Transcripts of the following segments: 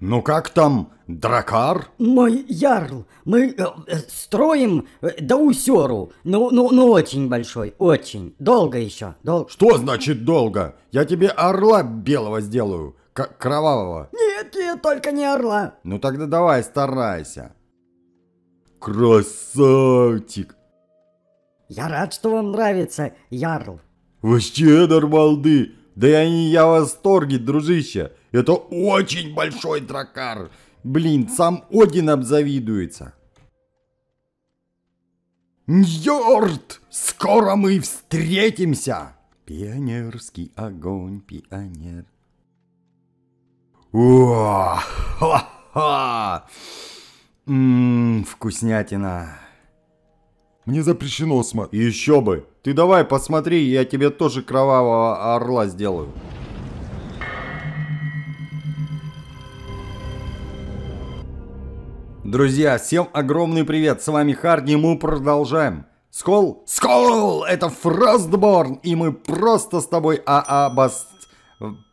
Ну как там, дракар? Мой ярл, мы э, э строим э, усеру, ну, ну, ну очень большой, очень, долго еще, долго. Что значит долго? Я тебе орла белого сделаю, к кровавого. Нет, нет, только не орла. Ну тогда давай, старайся. Красавчик. Я рад, что вам нравится, ярл. Вообще нормалды, да я не я в восторге, дружище. Это очень большой дракар. Блин, сам Один обзавидуется. Ньорд, скоро мы встретимся. Пионерский огонь, пионер. О, ха-ха! Ммм, вкуснятина. Мне запрещено смотреть. Еще бы. Ты давай посмотри, я тебе тоже кровавого орла сделаю. Друзья, всем огромный привет, с вами Харди, мы продолжаем. Скол, скол, это Фростборн, и мы просто с тобой а абаст...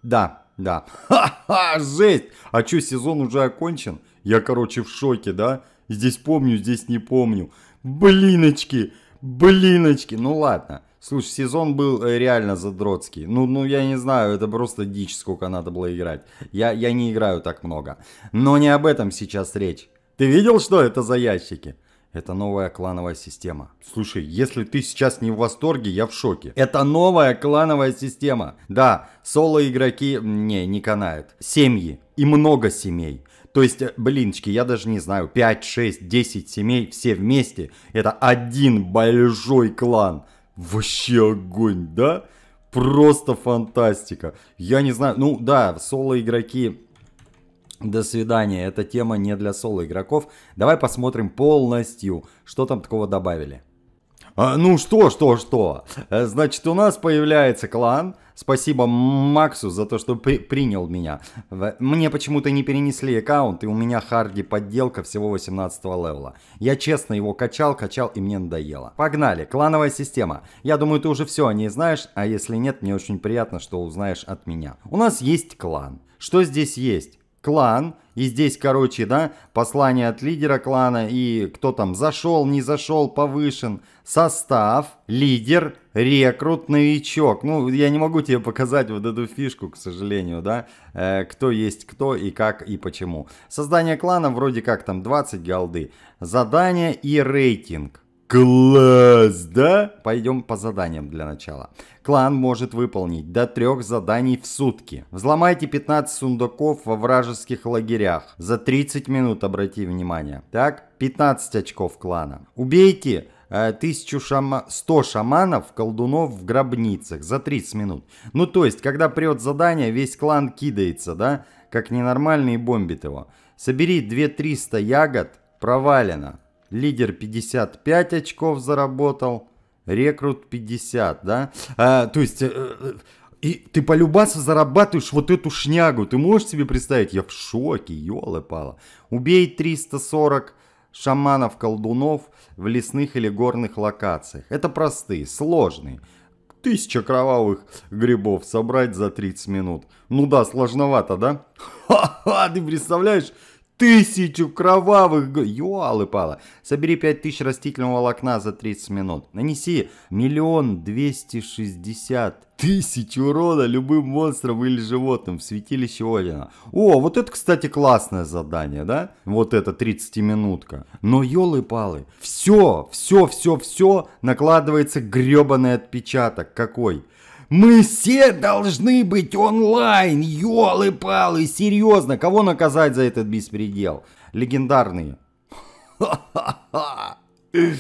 Да, да. Ха-ха, жесть! А чё, сезон уже окончен? Я, короче, в шоке, да? Здесь помню, здесь не помню. Блиночки! Блиночки! Ну ладно. Слушай, сезон был э, реально задротский. Ну, ну, я не знаю, это просто дичь, сколько надо было играть. Я, я не играю так много. Но не об этом сейчас речь. Ты видел, что это за ящики? Это новая клановая система. Слушай, если ты сейчас не в восторге, я в шоке. Это новая клановая система. Да, соло-игроки, не, не канает. Семьи и много семей. То есть, э, блинчики, я даже не знаю, 5, 6, 10 семей, все вместе, это один большой клан. Вообще огонь, да? Просто фантастика. Я не знаю, ну да, соло-игроки до свидания. Эта тема не для соло игроков. Давай посмотрим полностью, что там такого добавили. А, ну что, что, что? Э, значит, у нас появляется клан. Спасибо Максу за то, что при принял меня. Мне почему-то не перенесли аккаунт, и у меня харди подделка всего 18 левела. Я честно его качал, качал, и мне надоело. Погнали, клановая система. Я думаю, ты уже все о ней знаешь, а если нет, мне очень приятно, что узнаешь от меня. У нас есть клан. Что здесь есть? клан, и здесь, короче, да, послание от лидера клана, и кто там зашел, не зашел, повышен, состав, лидер, рекрут, новичок. Ну, я не могу тебе показать вот эту фишку, к сожалению, да, э, кто есть кто и как и почему. Создание клана вроде как там 20 голды, задание и рейтинг. Класс, да? Пойдем по заданиям для начала. Клан может выполнить до трех заданий в сутки. Взломайте 15 сундуков во вражеских лагерях. За 30 минут, обрати внимание. Так, 15 очков клана. Убейте э, тысячу шама... 100 шаманов, колдунов в гробницах за 30 минут. Ну, то есть, когда прет задание, весь клан кидается, да, как ненормальный и бомбит его. Собери 2-300 ягод, провалено. Лидер 55 очков заработал. Рекрут 50, да? А, то есть... Э, э, и ты по зарабатываешь вот эту шнягу. Ты можешь себе представить? Я в шоке, елы-пала. Убей 340 шаманов-колдунов в лесных или горных локациях. Это простые, сложные. Тысяча кровавых грибов собрать за 30 минут. Ну да, сложновато, да? Ха-ха, ты представляешь? тысячу кровавых... Ёлы-пала. Собери 5000 растительного волокна за 30 минут. Нанеси миллион двести шестьдесят тысяч урона любым монстрам или животным в святилище Одина. О, вот это, кстати, классное задание, да? Вот это 30-минутка. Но ёлы-палы, все, все, все, все накладывается гребаный отпечаток. Какой? Мы все должны быть онлайн, ёлы палы серьезно, кого наказать за этот беспредел? Легендарные.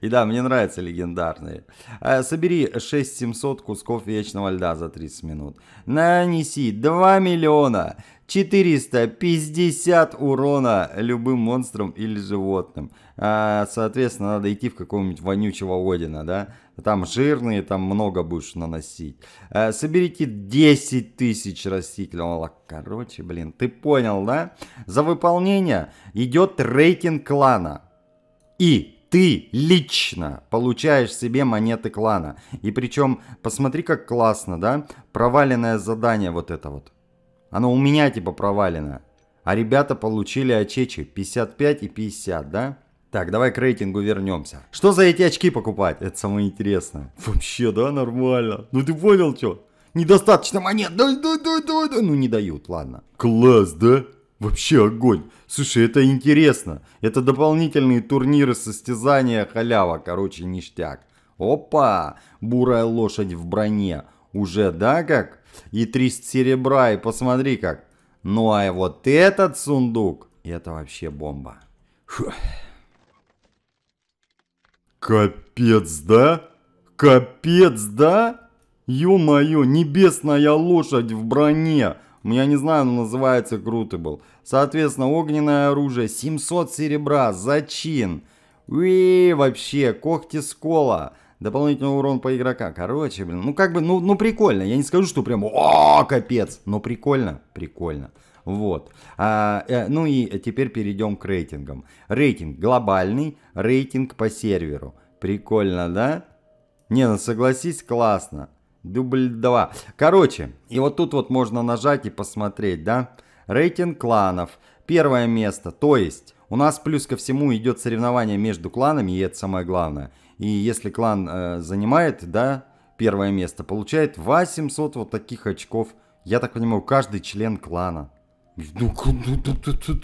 И да, мне нравятся легендарные. А, собери 6700 кусков вечного льда за 30 минут. Нанеси 2 миллиона 450 урона любым монстрам или животным. А, соответственно, надо идти в какого-нибудь вонючего Одина, да? там жирные, там много будешь наносить. Э, соберите 10 тысяч растительного молока. Короче, блин, ты понял, да? За выполнение идет рейтинг клана. И ты лично получаешь себе монеты клана. И причем, посмотри, как классно, да? Проваленное задание вот это вот. Оно у меня типа провалено. А ребята получили очечи 55 и 50, да? Так, давай к рейтингу вернемся. Что за эти очки покупать? Это самое интересное. Вообще, да, нормально. Ну ты понял, что? Недостаточно монет. Да, да, да, да, да. Ну не дают, ладно. Класс, да? Вообще огонь. Слушай, это интересно. Это дополнительные турниры, состязания, халява. Короче, ништяк. Опа! Бурая лошадь в броне. Уже, да, как? И 300 серебра, и посмотри как. Ну а вот этот сундук, это вообще бомба. Фух. «Капец, да? Капец, да? Ё-моё, небесная лошадь в броне!» ну, Я не знаю, но называется круто был. Соответственно, огненное оружие, 700 серебра, зачин. Уи, вообще, когти скола дополнительный урон по игрока. Короче, блин, ну как бы, ну, ну прикольно. Я не скажу, что прям, о, капец, но прикольно, прикольно. Вот. А, э, ну и теперь перейдем к рейтингам. Рейтинг глобальный, рейтинг по серверу. Прикольно, да? Не, ну согласись, классно. Дубль 2. Короче, и вот тут вот можно нажать и посмотреть, да? Рейтинг кланов. Первое место, то есть у нас плюс ко всему идет соревнование между кланами, и это самое главное. И если клан э, занимает, да, первое место, получает 800 вот таких очков. Я так понимаю, каждый член клана. Ну,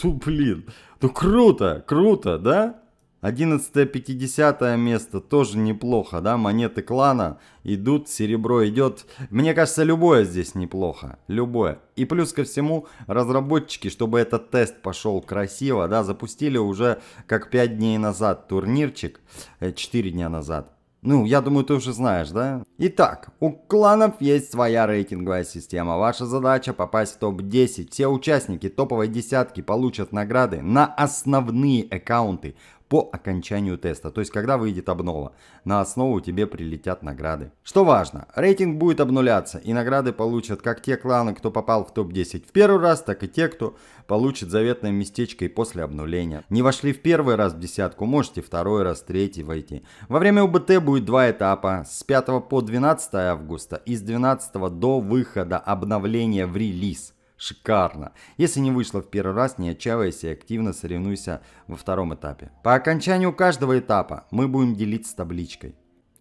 ну блин, ну круто, круто, да? 11-50 место тоже неплохо, да, монеты клана идут, серебро идет. Мне кажется, любое здесь неплохо, любое. И плюс ко всему, разработчики, чтобы этот тест пошел красиво, да, запустили уже как 5 дней назад турнирчик, 4 э, дня назад. Ну, я думаю, ты уже знаешь, да? Итак, у кланов есть своя рейтинговая система. Ваша задача попасть в топ-10. Все участники топовой десятки получат награды на основные аккаунты по окончанию теста, то есть когда выйдет обнова. На основу тебе прилетят награды. Что важно, рейтинг будет обнуляться и награды получат как те кланы, кто попал в топ-10 в первый раз, так и те, кто получит заветное местечко и после обнуления. Не вошли в первый раз в десятку, можете второй раз, третий войти. Во время УБТ будет два этапа, с 5 по 12 августа и с 12 до выхода обновления в релиз. Шикарно. Если не вышло в первый раз, не отчаивайся и активно соревнуйся во втором этапе. По окончанию каждого этапа мы будем делиться табличкой.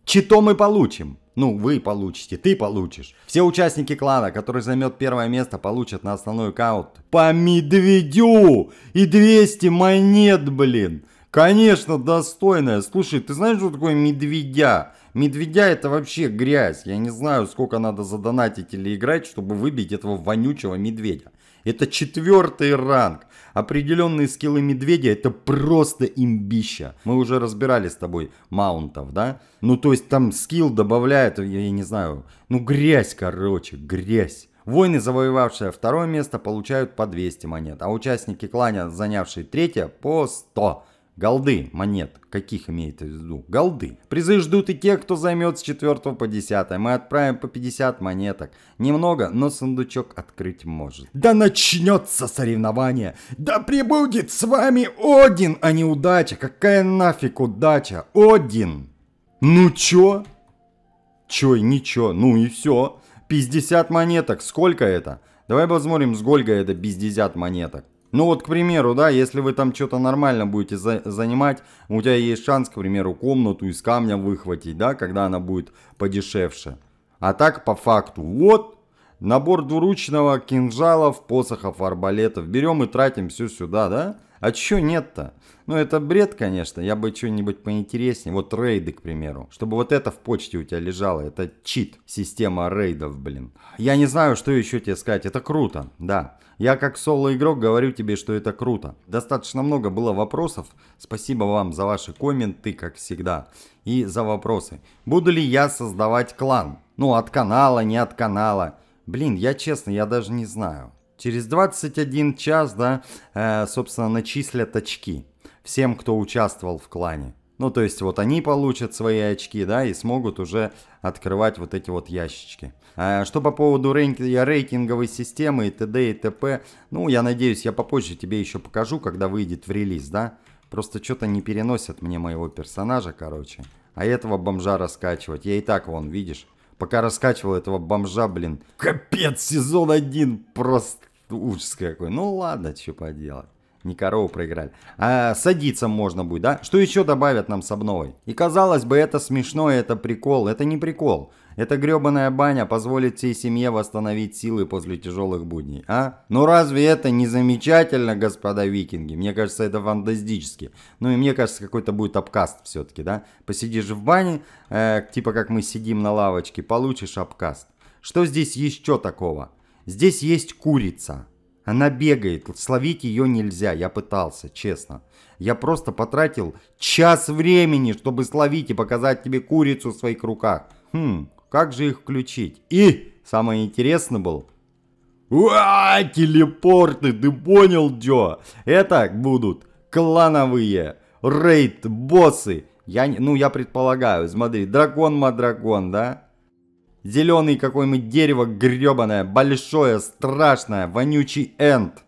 Чито мы получим! Ну, вы получите, ты получишь. Все участники клана, который займет первое место, получат на основной аккаунт по медведю и 200 монет, блин. Конечно, достойная. Слушай, ты знаешь, что такое медведя? Медведя это вообще грязь. Я не знаю, сколько надо задонатить или играть, чтобы выбить этого вонючего медведя. Это четвертый ранг. Определенные скиллы медведя это просто имбища. Мы уже разбирали с тобой маунтов, да? Ну, то есть там скилл добавляет, я, я не знаю, ну грязь, короче, грязь. Войны завоевавшие второе место, получают по 200 монет, а участники кланя занявшие третье, по 100. Голды монет. Каких имеете в виду? Голды. Призы ждут и тех, кто займет с 4 по 10. Мы отправим по 50 монеток. Немного, но сундучок открыть может. Да начнется соревнование! Да прибудет с вами Один, а не удача! Какая нафиг удача? Один! Ну чё? Чё ничего, ну и все. 50 монеток, сколько это? Давай посмотрим, сколько это 50 монеток. Ну вот, к примеру, да, если вы там что-то нормально будете за занимать, у тебя есть шанс, к примеру, комнату из камня выхватить, да, когда она будет подешевше. А так, по факту, вот, набор двуручного, кинжалов, посохов, арбалетов. Берем и тратим все сюда, да? А чё нет-то? Ну, это бред, конечно, я бы что-нибудь поинтереснее. Вот рейды, к примеру. Чтобы вот это в почте у тебя лежало. Это чит. Система рейдов, блин. Я не знаю, что еще тебе сказать. Это круто, да. Я как соло-игрок говорю тебе, что это круто. Достаточно много было вопросов. Спасибо вам за ваши комменты, как всегда. И за вопросы. Буду ли я создавать клан? Ну, от канала, не от канала. Блин, я честно, я даже не знаю. Через 21 час, да, э, собственно, начислят очки всем, кто участвовал в клане. Ну, то есть вот они получат свои очки, да, и смогут уже открывать вот эти вот ящички. А что по поводу рейн... рейтинговой системы и т.д. и т.п. Ну, я надеюсь, я попозже тебе еще покажу, когда выйдет в релиз, да. Просто что-то не переносят мне моего персонажа, короче. А этого бомжа раскачивать. Я и так, вон, видишь, пока раскачивал этого бомжа, блин. Капец, сезон один просто ужас какой. Ну ладно, что поделать. Не корову проиграли. А садиться можно будет, да? Что еще добавят нам с обновой? И казалось бы, это смешно, это прикол. Это не прикол. Эта гребаная баня позволит всей семье восстановить силы после тяжелых будней, а? Ну разве это не замечательно, господа викинги? Мне кажется, это фантастически. Ну и мне кажется, какой-то будет обкаст все-таки, да? Посидишь в бане, э, типа как мы сидим на лавочке, получишь обкаст. Что здесь еще такого? Здесь есть курица. Она бегает, словить ее нельзя, я пытался, честно. Я просто потратил час времени, чтобы словить и показать тебе курицу в своих руках. Хм, как же их включить? И самое интересное было... Уа, телепорты, ты понял, Джо? Это будут клановые рейд-боссы. Я, ну, я предполагаю, смотри, дракон-мадракон, да? Зеленый какой нибудь дерево гребаное, большое, страшное, вонючий энд.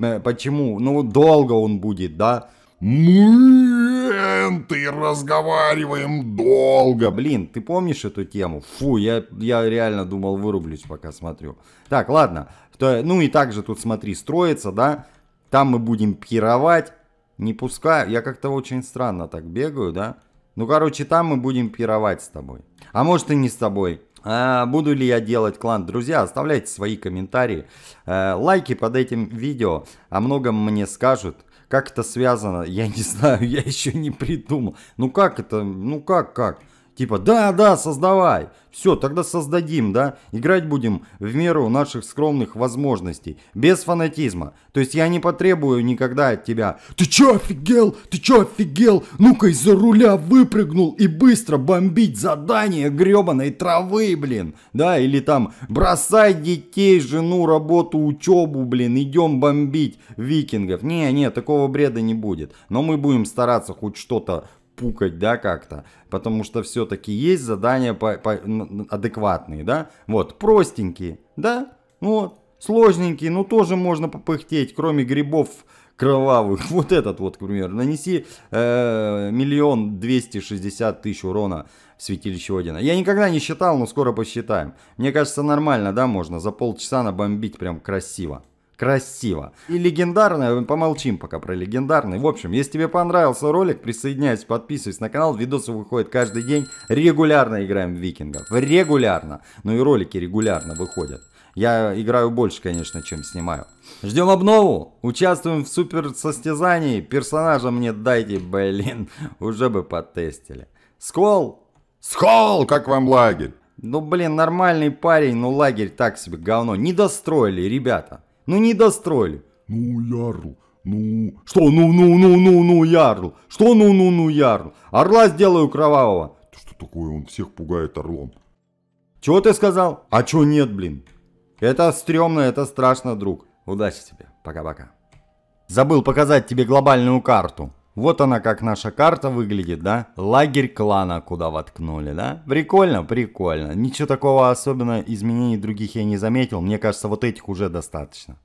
Э, почему? Ну, долго он будет, да? Мы энты разговариваем долго. Блин, ты помнишь эту тему? Фу, я, я реально думал вырублюсь, пока смотрю. Так, ладно. То, ну и также тут, смотри, строится, да? Там мы будем пировать. Не пускай. Я как-то очень странно так бегаю, да? Ну, короче, там мы будем пировать с тобой. А может и не с тобой. А, буду ли я делать клан? Друзья, оставляйте свои комментарии, э, лайки под этим видео, о многом мне скажут. Как это связано, я не знаю, я еще не придумал. Ну как это, ну как, как? Типа, да, да, создавай. Все, тогда создадим, да? Играть будем в меру наших скромных возможностей. Без фанатизма. То есть я не потребую никогда от тебя. Ты чё офигел? Ты чё офигел? Ну-ка из-за руля выпрыгнул и быстро бомбить задание гребаной травы, блин. Да, или там бросай детей, жену, работу, учебу, блин. Идем бомбить викингов. Не, не, такого бреда не будет. Но мы будем стараться хоть что-то пукать, да, как-то. Потому что все-таки есть задания по, по, адекватные, да. Вот, простенькие, да, ну вот, сложненькие, но ну тоже можно попыхтеть, кроме грибов кровавых. Вот этот вот, к примеру, нанеси э, миллион двести шестьдесят тысяч урона в святилище Одина. Я никогда не считал, но скоро посчитаем. Мне кажется, нормально, да, можно за полчаса набомбить прям красиво красиво. И легендарное, э, помолчим пока про легендарный. В общем, если тебе понравился ролик, присоединяйся, подписывайся на канал. Видосы выходят каждый день. Регулярно играем в викингов. Регулярно. Ну и ролики регулярно выходят. Я играю больше, конечно, чем снимаю. Ждем обнову. Участвуем в супер состязании. Персонажа мне дайте, блин. Уже бы потестили. Скол! Скол, как вам лагерь? Ну, блин, нормальный парень, но лагерь так себе говно. Не достроили, ребята. Ну не достроили. Ну, Ярл, ну... Что ну-ну-ну-ну-ну, Ярл? Что ну-ну-ну, Ярл? Орла сделаю кровавого. Ты что такое, он всех пугает орлом. Чего ты сказал? А чё нет, блин? Это стрёмно, это страшно, друг. Удачи тебе. Пока-пока. Забыл показать тебе глобальную карту. Вот она как наша карта выглядит, да? Лагерь клана куда воткнули, да? Прикольно, прикольно. Ничего такого особенного изменений других я не заметил. Мне кажется, вот этих уже достаточно.